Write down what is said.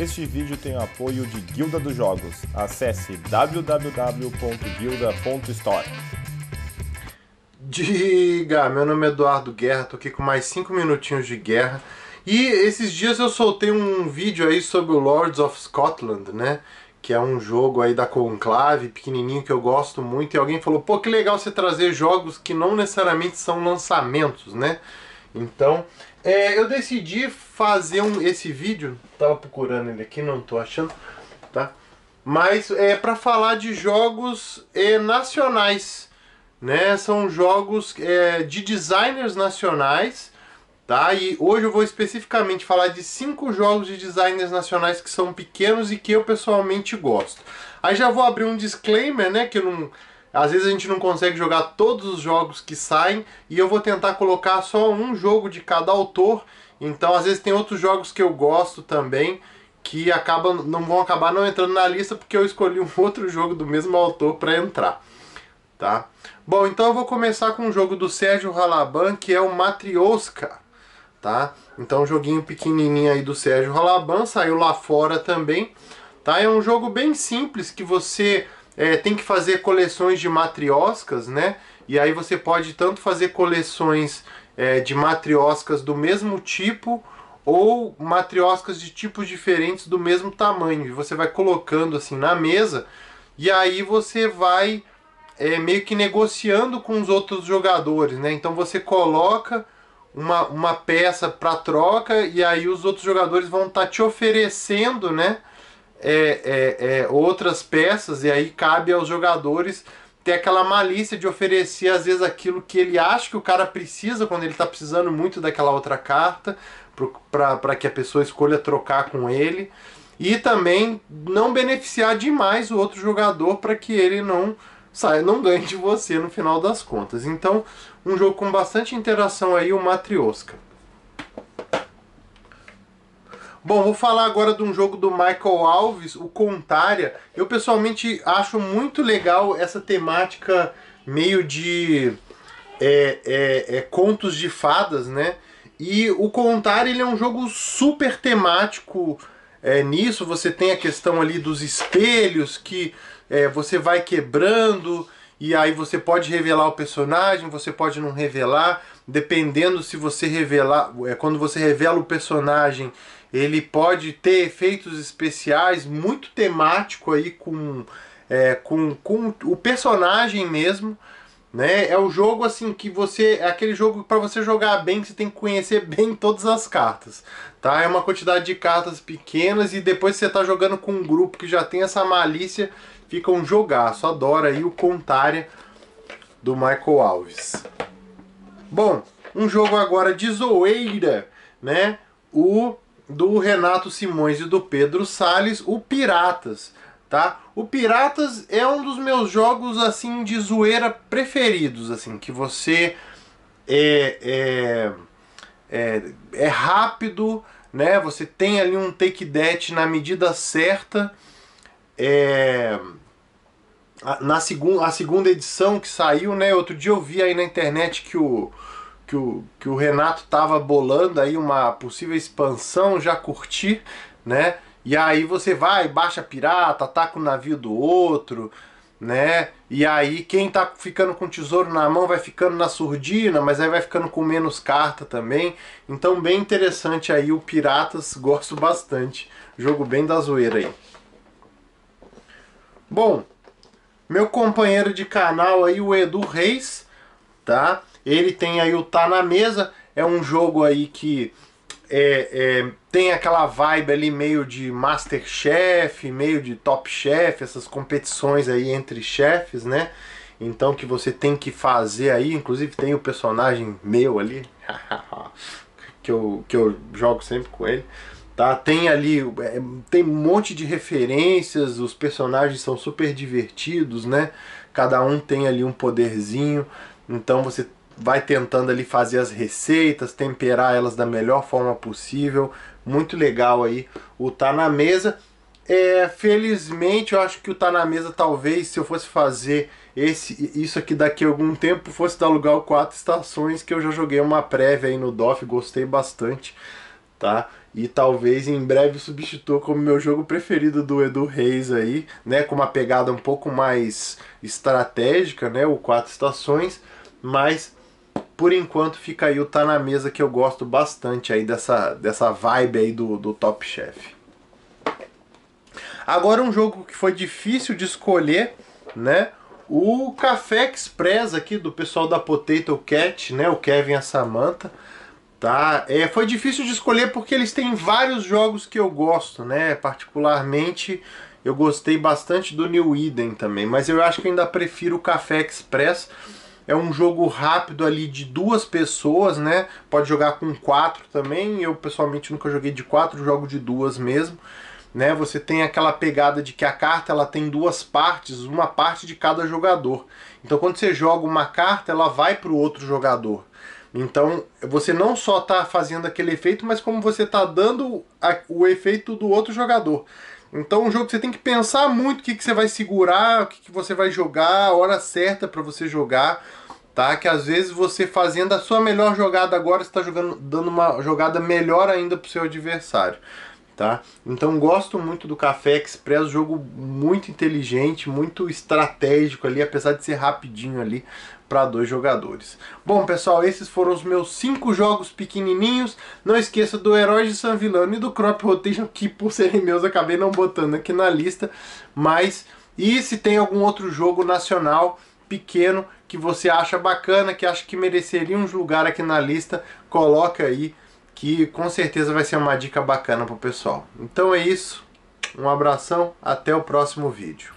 Este vídeo tem o apoio de Guilda dos Jogos. Acesse www.guilda.store. Diga, meu nome é Eduardo Guerra, tô aqui com mais 5 minutinhos de guerra. E esses dias eu soltei um vídeo aí sobre o Lords of Scotland, né? Que é um jogo aí da Conclave, pequenininho, que eu gosto muito. E alguém falou, pô, que legal você trazer jogos que não necessariamente são lançamentos, né? Então, é, eu decidi fazer um, esse vídeo, tava procurando ele aqui, não tô achando, tá? Mas é para falar de jogos é, nacionais, né? São jogos é, de designers nacionais, tá? E hoje eu vou especificamente falar de cinco jogos de designers nacionais que são pequenos e que eu pessoalmente gosto. Aí já vou abrir um disclaimer, né? Que eu não às vezes a gente não consegue jogar todos os jogos que saem e eu vou tentar colocar só um jogo de cada autor. Então, às vezes tem outros jogos que eu gosto também que acabam não vão acabar não entrando na lista porque eu escolhi um outro jogo do mesmo autor para entrar, tá? Bom, então eu vou começar com um jogo do Sérgio Ralaban que é o Matrioska, tá? Então, um joguinho pequenininho aí do Sérgio Ralaban, saiu lá fora também, tá? É um jogo bem simples que você é, tem que fazer coleções de matrioscas, né? E aí você pode tanto fazer coleções é, de matrioscas do mesmo tipo ou matrioscas de tipos diferentes do mesmo tamanho. E você vai colocando assim na mesa e aí você vai é, meio que negociando com os outros jogadores, né? Então você coloca uma, uma peça para troca e aí os outros jogadores vão estar tá te oferecendo, né? É, é, é, outras peças, e aí cabe aos jogadores ter aquela malícia de oferecer, às vezes, aquilo que ele acha que o cara precisa quando ele está precisando muito daquela outra carta, para que a pessoa escolha trocar com ele. E também não beneficiar demais o outro jogador para que ele não saia, não ganhe de você no final das contas. Então, um jogo com bastante interação aí, o Matrioska. Bom, vou falar agora de um jogo do Michael Alves, o Contária. Eu pessoalmente acho muito legal essa temática meio de é, é, é, contos de fadas, né? E o Contária ele é um jogo super temático é, nisso. Você tem a questão ali dos espelhos que é, você vai quebrando e aí você pode revelar o personagem, você pode não revelar dependendo se você revelar, é quando você revela o personagem, ele pode ter efeitos especiais muito temático aí com é, com, com o personagem mesmo, né? É o jogo assim que você é aquele jogo para você jogar bem, você tem que conhecer bem todas as cartas, tá? É uma quantidade de cartas pequenas e depois você tá jogando com um grupo que já tem essa malícia, fica um jogaço. Adora aí o Contária do Michael Alves. Bom, um jogo agora de zoeira, né? O do Renato Simões e do Pedro Sales, o Piratas, tá? O Piratas é um dos meus jogos assim de zoeira preferidos, assim, que você é, é, é, é rápido, né? Você tem ali um take death na medida certa. É, na segunda a segunda edição que saiu, né? Outro dia eu vi aí na internet que o, que o, que o Renato tava bolando aí uma possível expansão, já curti, né? E aí você vai, baixa pirata, ataca o navio do outro, né? E aí quem tá ficando com o tesouro na mão vai ficando na surdina, mas aí vai ficando com menos carta também. Então bem interessante aí o Piratas, gosto bastante. Jogo bem da zoeira aí. Bom, meu companheiro de canal aí, o Edu Reis, tá? Ele tem aí o Tá Na Mesa, é um jogo aí que é, é, tem aquela vibe ali meio de Masterchef, meio de Top Chef, essas competições aí entre chefes, né? Então que você tem que fazer aí, inclusive tem o personagem meu ali, que, eu, que eu jogo sempre com ele. Tá? Tem ali é, tem um monte de referências, os personagens são super divertidos, né? Cada um tem ali um poderzinho, então você vai tentando ali fazer as receitas, temperar elas da melhor forma possível. Muito legal aí o Tá na Mesa. É, felizmente eu acho que o Tá na Mesa talvez se eu fosse fazer esse isso aqui daqui a algum tempo fosse dar lugar ao quatro estações que eu já joguei uma prévia aí no DOF, gostei bastante tá? E talvez em breve substitua como meu jogo preferido do Edu Reis aí, né? Com uma pegada um pouco mais estratégica, né? O Quatro Estações, mas por enquanto fica aí o Tá Na Mesa que eu gosto bastante aí dessa, dessa vibe aí do, do Top Chef. Agora um jogo que foi difícil de escolher, né? O Café Express aqui do pessoal da Potato Cat, né? O Kevin e a Samantha tá? É, foi difícil de escolher porque eles têm vários jogos que eu gosto, né? Particularmente eu gostei bastante do New Eden também, mas eu acho que ainda prefiro o Café Express. É um jogo rápido ali de duas pessoas, né? Pode jogar com quatro também. Eu pessoalmente nunca joguei de quatro, jogo de duas mesmo. Né? Você tem aquela pegada de que a carta ela tem duas partes, uma parte de cada jogador. Então quando você joga uma carta, ela vai para o outro jogador. Então você não só está fazendo aquele efeito, mas como você está dando a, o efeito do outro jogador. Então, um jogo que você tem que pensar muito o que, que você vai segurar, o que, que você vai jogar, a hora certa para você jogar, tá? Que às vezes você fazendo a sua melhor jogada agora, está jogando, dando uma jogada melhor ainda para o seu adversário tá? Então gosto muito do Café Express, jogo muito inteligente, muito estratégico ali, apesar de ser rapidinho ali para dois jogadores. Bom, pessoal, esses foram os meus cinco jogos pequenininhos. Não esqueça do Herói de San Vilano e do Crop Rotation, que por serem meus acabei não botando aqui na lista, mas e se tem algum outro jogo nacional pequeno que você acha bacana, que acha que mereceria um lugar aqui na lista, coloca aí que com certeza vai ser uma dica bacana pro pessoal. Então é isso, um abração, até o próximo vídeo.